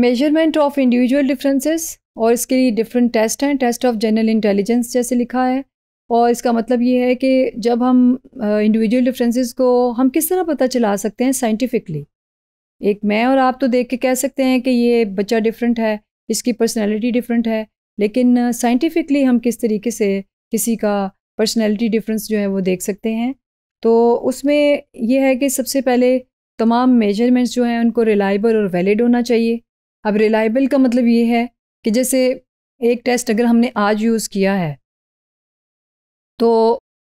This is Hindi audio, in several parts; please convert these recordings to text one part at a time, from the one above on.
मेजरमेंट ऑफ इंडिविजुअल डिफरेंसेस और इसके लिए डिफरेंट टेस्ट हैं टेस्ट ऑफ जनरल इंटेलिजेंस जैसे लिखा है और इसका मतलब ये है कि जब हम इंडिविजुअल डिफरेंसेस को हम किस तरह पता चला सकते हैं साइंटिफिकली एक मैं और आप तो देख के कह सकते हैं कि ये बच्चा डिफरेंट है इसकी पर्सनैलिटी डिफरेंट है लेकिन साइंटिफिकली हम किस तरीके से किसी का पर्सनैलिटी डिफरेंस जो है वो देख सकते हैं तो उसमें यह है कि सबसे पहले तमाम मेजरमेंट्स जो हैं उनको रिलायबल और वैलिड होना चाहिए अब रिलायबल का मतलब ये है कि जैसे एक टेस्ट अगर हमने आज यूज़ किया है तो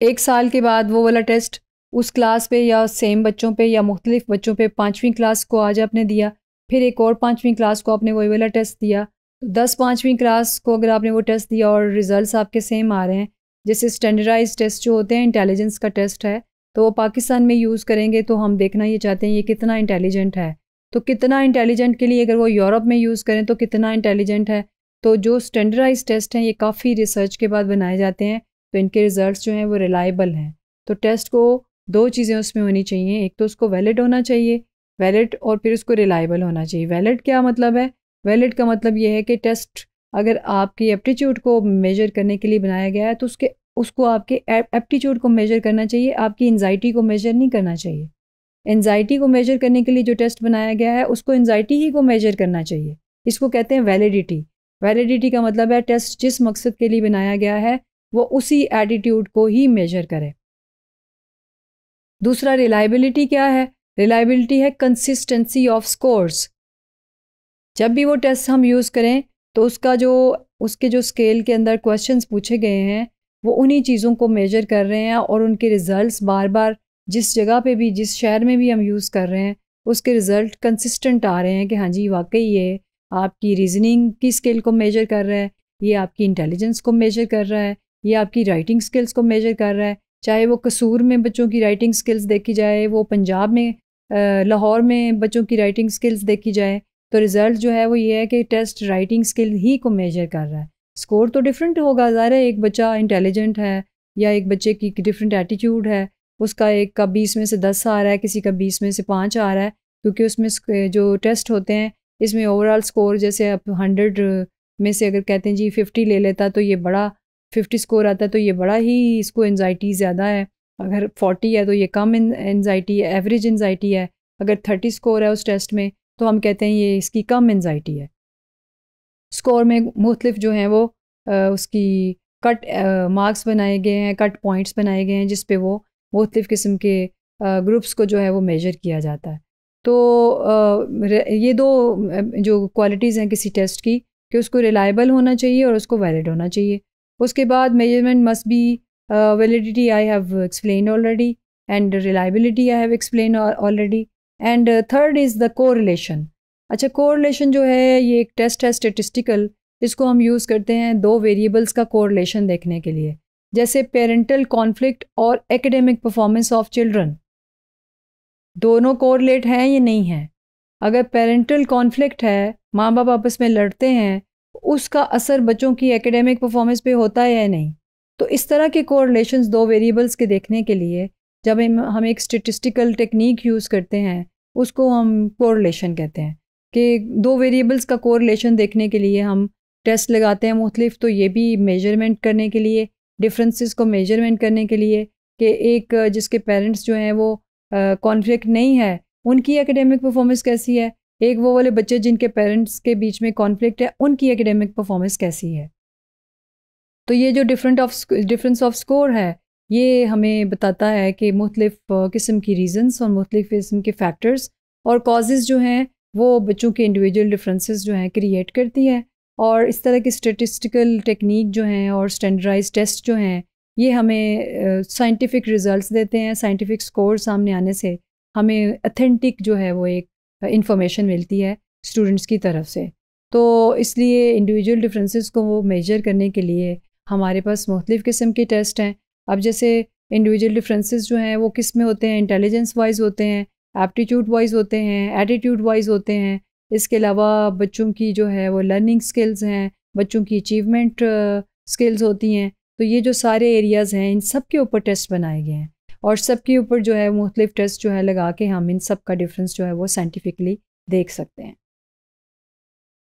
एक साल के बाद वो वाला टेस्ट उस क्लास पे या सेम बच्चों पे या मुख्तलिफ बच्चों पे पाँचवीं क्लास को आज आपने दिया फिर एक और पाँचवीं क्लास को आपने वही वाला टेस्ट दिया तो दस पाँचवीं क्लास को अगर आपने वो टेस्ट दिया और रिज़ल्ट आपके सेम आ रहे हैं जैसे स्टैंडर्डाइज टेस्ट जो होते हैं इंटेलिजेंस का टेस्ट है तो वो पाकिस्तान में यूज़ करेंगे तो हम देखना ये चाहते हैं ये कितना इंटेलिजेंट है तो कितना इंटेलिजेंट के लिए अगर वो यूरोप में यूज़ करें तो कितना इंटेलिजेंट है तो जो स्टैंडर्डाइज टेस्ट हैं ये काफ़ी रिसर्च के बाद बनाए जाते हैं तो इनके रिज़ल्ट जो हैं वो रिलायबल हैं तो टेस्ट को दो चीज़ें उसमें होनी चाहिए एक तो उसको वैलिड होना चाहिए वैलिड और फिर उसको रिलायबल होना चाहिए वैलिड क्या मतलब है वैलिड का मतलब ये है कि टेस्ट अगर आपकी एप्टीट्यूड को मेजर करने के लिए बनाया गया है तो उसके उसको आपके एप्टीट्यूड को मेजर करना चाहिए आपकी एनजाइटी को मेजर नहीं करना चाहिए एनजाइटी को मेजर करने के लिए जो टेस्ट बनाया गया है उसको एनजाइटी ही को मेजर करना चाहिए इसको कहते हैं वैलिडिटी वैलिडिटी का मतलब है टेस्ट जिस मकसद के लिए बनाया गया है वो उसी एटीट्यूड को ही मेजर करे दूसरा रिलायबिलिटी क्या है रिलायबिलिटी है कंसिस्टेंसी ऑफ स्कोर्स जब भी वो टेस्ट हम यूज़ करें तो उसका जो उसके जो स्केल के अंदर क्वेश्चंस पूछे गए हैं वो उन्हीं चीज़ों को मेजर कर रहे हैं और उनके रिजल्ट्स बार बार जिस जगह पे भी जिस शहर में भी हम यूज़ कर रहे हैं उसके रिज़ल्ट कंसिस्टेंट आ रहे हैं कि हाँ जी वाकई ये आपकी रीजनिंग की स्किल को मेजर कर रहा है ये आपकी इंटेलिजेंस को मेजर कर रहा है ये आपकी राइटिंग स्किल्स को मेजर कर रहा है चाहे वो कसूर में बच्चों की राइटिंग स्किल्स देखी जाए वो पंजाब में लाहौर में बच्चों की राइटिंग स्किल्स देखी जाए तो रिज़ल्ट जो है वो ये है कि टेस्ट राइटिंग स्किल ही को मेजर कर रहा है स्कोर तो डिफरेंट होगा ज़ाहिर है एक बच्चा इंटेलिजेंट है या एक बच्चे की डिफरेंट एटीट्यूड है उसका एक का बीस में से दस आ रहा है किसी का बीस में से पाँच आ रहा है क्योंकि उसमें जो टेस्ट होते हैं इसमें ओवरऑल स्कोर जैसे आप हंड्रेड में से अगर कहते हैं जी फिफ्टी ले लेता तो ये बड़ा फिफ्टी स्कोर आता है तो ये बड़ा ही इसको एनजाइटी ज़्यादा है अगर फोर्टी है तो ये कम एनजाइटी है एवरेज एनजाइटी है अगर थर्टी स्कोर है उस टेस्ट में तो हम कहते हैं ये इसकी कम एनजाइटी है स्कोर में मुख्तलिफ जो हैं वो आ, उसकी कट मार्क्स बनाए गए हैं कट पॉइंट्स बनाए गए हैं जिस वो मुख्तफ़ किस्म के ग्रुप्स को जो है वो मेजर किया जाता है तो ये दो जो क्वालिटीज़ हैं किसी टेस्ट की कि उसको रिलायबल होना चाहिए और उसको वैलिड होना चाहिए उसके बाद measurement must be validity I have explain already and reliability I have explain already and third is the correlation अच्छा कोरिलेशन जो है ये एक टेस्ट है स्टेटिस्टिकल इसको हम यूज़ करते हैं दो वेरिएबल्स का कोरिलेशन देखने के लिए जैसे पेरेंटल कॉन्फ्लिक्ट और एकेडमिक परफॉर्मेंस ऑफ चिल्ड्रन दोनों कोरलेट हैं या नहीं हैं अगर पेरेंटल कॉन्फ्लिक्ट है माँ बाप आपस में लड़ते हैं उसका असर बच्चों की एकेडमिक परफॉर्मेंस पे होता है या नहीं तो इस तरह के कोरिलेशंस दो वेरिएबल्स के देखने के लिए जब हम एक स्टेटिस्टिकल टेक्निक यूज़ करते हैं उसको हम कोरिलेशन कहते हैं कि दो वेरिएबल्स का कोरिलेशन देखने के लिए हम टेस्ट लगाते हैं मुख्तलिफ तो ये भी मेजरमेंट करने के लिए डिफरेंसेस को मेजरमेंट करने के लिए कि एक जिसके पेरेंट्स जो हैं वो कॉन्फ्लिक्ट नहीं है उनकी एकेडमिक परफॉर्मेंस कैसी है एक वो वाले बच्चे जिनके पेरेंट्स के बीच में कॉन्फ्लिक्ट है उनकी एकेडमिक परफॉर्मेंस कैसी है तो ये जो different of difference of score है ये हमें बताता है कि मुख्तलिफ़ किस्म की रीजंस और मुख्तलिफ़ किस्म के फैक्टर्स और कॉजेज़ जो हैं वो बच्चों के इंडिविजुअल डिफरेंसेस जो हैं क्रिएट करती है और इस तरह की स्टेटिस्टिकल टेक्निक जो हैं और स्टैंडर्डाइज टेस्ट जो हैं ये हमें साइंटिफिक uh, रिजल्ट्स देते हैं साइंटिफिक स्कोर सामने आने से हमें अथेंटिक जो है वो एक इंफॉर्मेशन मिलती है स्टूडेंट्स की तरफ से तो इसलिए इंडिविजुअल डिफरेंसेस को वो मेजर करने के लिए हमारे पास मुख्तफ़ किस्म के टेस्ट हैं अब जैसे इंडिविजुअल डिफरेंसेस जो हैं वो किस में होते हैं इंटेलिजेंस वाइज होते हैं एप्टीट्यूड वाइज होते हैं एटीट्यूड वाइज होते हैं इसके अलावा बच्चों की जो है वो लर्निंग स्किल्स हैं बच्चों की अचीवमेंट स्किल्स होती हैं तो ये जो सारे एरियाज़ हैं इन सब के ऊपर टेस्ट बनाए गए हैं और सब के ऊपर जो है मुख्तलिफ टेस्ट जो है लगा के हम इन सब का डिफरेंस जो है वो साइंटिफिकली देख सकते हैं